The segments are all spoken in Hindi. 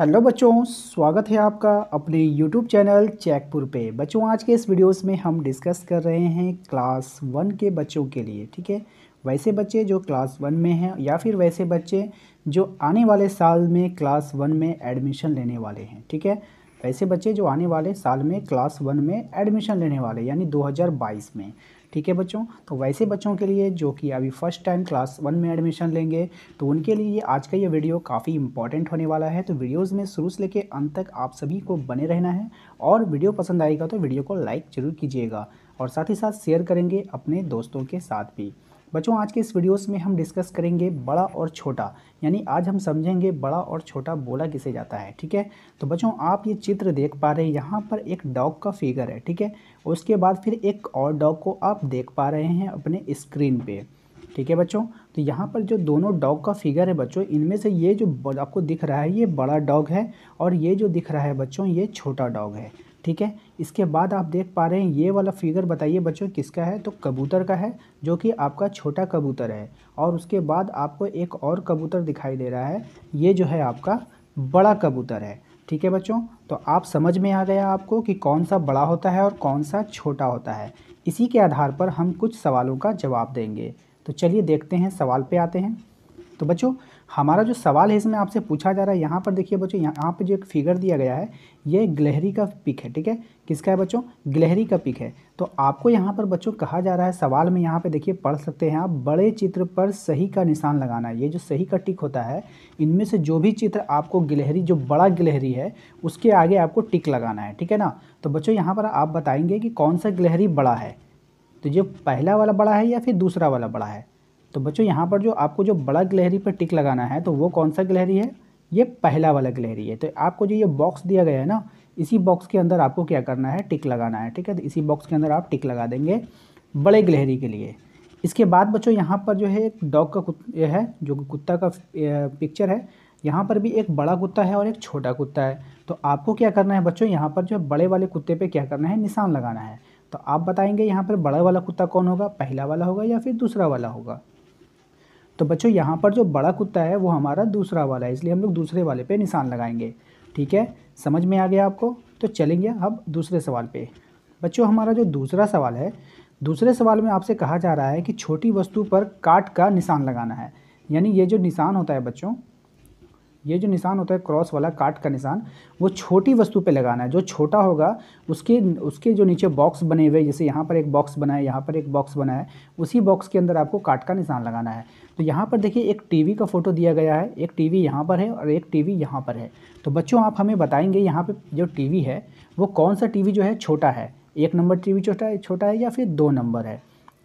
हेलो बच्चों स्वागत है आपका अपने यूट्यूब चैनल चेकपुर पे बच्चों आज के इस वीडियोस में हम डिस्कस कर रहे हैं क्लास वन के बच्चों के लिए ठीक है वैसे बच्चे जो क्लास वन में हैं या फिर वैसे बच्चे जो आने वाले साल में क्लास वन में एडमिशन लेने वाले हैं ठीक है ऐसे बच्चे जो आने वाले साल में क्लास वन में एडमिशन लेने वाले यानी 2022 में ठीक है बच्चों तो वैसे बच्चों के लिए जो कि अभी फर्स्ट टाइम क्लास वन में एडमिशन लेंगे तो उनके लिए आज का ये वीडियो काफ़ी इंपॉर्टेंट होने वाला है तो वीडियोस में शुरू से लेकर अंत तक आप सभी को बने रहना है और वीडियो पसंद आएगा तो वीडियो को लाइक ज़रूर कीजिएगा और साथ ही साथ शेयर करेंगे अपने दोस्तों के साथ भी बच्चों आज के इस वीडियोस में हम डिस्कस करेंगे बड़ा और छोटा यानी आज हम समझेंगे बड़ा और छोटा बोला किसे जाता है ठीक है तो बच्चों आप ये चित्र देख पा रहे हैं यहाँ पर एक डॉग का फिगर है ठीक है उसके बाद फिर एक और डॉग को आप देख पा रहे हैं अपने स्क्रीन पर ठीक है बच्चों तो यहाँ पर जो दोनों डॉग का फिगर है बच्चों इनमें से ये जो आपको दिख रहा है ये बड़ा डॉग है और ये जो दिख रहा है बच्चों ये छोटा डॉग है ठीक है इसके बाद आप देख पा रहे हैं ये वाला फिगर बताइए बच्चों किसका है तो कबूतर का है जो कि आपका छोटा कबूतर है और उसके बाद आपको एक और कबूतर दिखाई दे रहा है ये जो है आपका बड़ा कबूतर है ठीक है बच्चों तो आप समझ में आ गया आपको कि कौन सा बड़ा होता है और कौन सा छोटा होता है इसी के आधार पर हम कुछ सवालों का जवाब देंगे तो चलिए देखते हैं सवाल पे आते हैं तो बच्चों हमारा जो सवाल है इसमें आपसे पूछा जा रहा है यहाँ पर देखिए बच्चों यहाँ पर जो एक फिगर दिया गया है ये गिलहरी का पिक है ठीक है किसका है बच्चों गलहरी का पिक है तो आपको यहाँ पर बच्चों कहा जा रहा है सवाल में यहाँ पे देखिए पढ़ सकते हैं आप बड़े चित्र पर सही का निशान लगाना है ये जो सही का टिक होता है इनमें से जो भी चित्र आपको गिलहरी जो बड़ा गिलहरी है उसके आगे आपको टिक लगाना है ठीक है ना तो बच्चों यहाँ पर आप बताएंगे कि कौन सा गिलहरी बड़ा है तो ये पहला वाला बड़ा है या फिर दूसरा वाला बड़ा है तो बच्चों यहाँ पर जो आपको जो बड़ा गिलहरी पर टिक लगाना है तो वो कौन सा गिलहरी है ये पहला वाला गिलहरी है तो आपको जो ये बॉक्स दिया गया है ना इसी बॉक्स के अंदर आपको क्या करना है टिक लगाना है ठीक है तो इसी बॉक्स के अंदर आप टिक लगा देंगे बड़े गिलहरी के लिए इसके बाद बच्चों यहाँ पर जो है एक डॉग का कुत है जो कुत्ता का पिक्चर है यहाँ पर भी एक बड़ा कुत्ता है और एक छोटा कुत्ता है तो आपको क्या करना है बच्चों यहाँ पर जो है बड़े वाले कुत्ते पे क्या करना है निशान लगाना है तो आप बताएंगे यहाँ पर बड़ा वाला कुत्ता कौन होगा पहला वाला होगा या फिर दूसरा वाला होगा तो बच्चों यहाँ पर जो बड़ा कुत्ता है वो हमारा दूसरा वाला है इसलिए हम लोग दूसरे वाले पे निशान लगाएंगे ठीक है समझ में आ गया आपको तो चलेंगे अब दूसरे सवाल पे बच्चों हमारा जो दूसरा सवाल है दूसरे सवाल में आपसे कहा जा रहा है कि छोटी वस्तु पर काट का निशान लगाना है यानी ये जो निशान होता है बच्चों ये जो निशान होता है क्रॉस वाला काट का निशान वो छोटी वस्तु पे लगाना है जो छोटा होगा उसके उसके जो नीचे बॉक्स बने हुए जैसे यहाँ पर एक बॉक्स बना है यहाँ पर एक बॉक्स बना है उसी बॉक्स के अंदर आपको काट का निशान लगाना है तो यहाँ पर देखिए एक टीवी का फ़ोटो दिया गया है एक टीवी यहाँ पर है और एक टीवी यहाँ पर है तो बच्चों आप हमें बताएंगे यहाँ पर जो टी है वो कौन सा टी जो है छोटा है एक नंबर टी छोटा है छोटा है या फिर दो नंबर है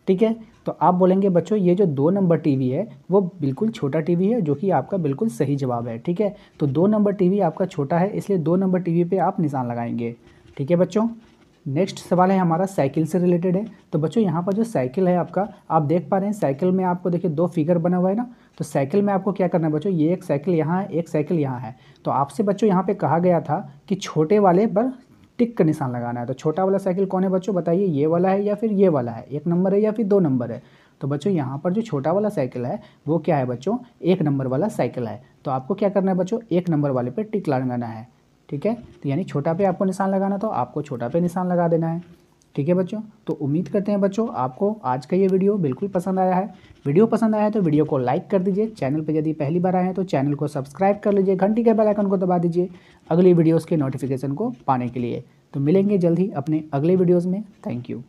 ठीक है तो आप बोलेंगे बच्चों ये जो दो नंबर टीवी है वो बिल्कुल छोटा टीवी है जो कि आपका बिल्कुल सही जवाब है ठीक है तो दो नंबर टीवी आपका छोटा है इसलिए दो नंबर टीवी पे आप निशान लगाएंगे ठीक है बच्चों नेक्स्ट सवाल है हमारा साइकिल से रिलेटेड है तो बच्चों यहाँ पर जो साइकिल है आपका आप देख पा रहे हैं साइकिल में आपको देखिए दो फिगर बना हुआ है ना तो साइकिल में आपको क्या करना है बच्चों ये एक साइकिल यहाँ है एक साइकिल यहाँ है तो आपसे बच्चों यहाँ पे कहा गया था कि छोटे वाले पर टिक का निशान लगाना है तो छोटा वाला साइकिल कौन है बच्चों बताइए ये वाला है या फिर ये वाला है एक नंबर है या फिर दो नंबर है तो बच्चों यहाँ पर जो छोटा वाला साइकिल है वो क्या है बच्चों एक नंबर वाला साइकिल है तो आपको क्या करना है बच्चों एक नंबर वाले पे टिक लगाना है ठीक है तो यानी छोटा पे आपको निशान लगाना तो आपको छोटा पे निशान लगा देना है ठीक है बच्चों तो उम्मीद करते हैं बच्चों आपको आज का ये वीडियो बिल्कुल पसंद आया है वीडियो पसंद आया है तो वीडियो को लाइक कर दीजिए चैनल पर यदि पहली बार आए हैं तो चैनल को सब्सक्राइब कर लीजिए घंटी के बेल आइकन को दबा दीजिए अगली वीडियोज़ के नोटिफिकेशन को पाने के लिए तो मिलेंगे जल्द ही अपने अगले वीडियोज़ में थैंक यू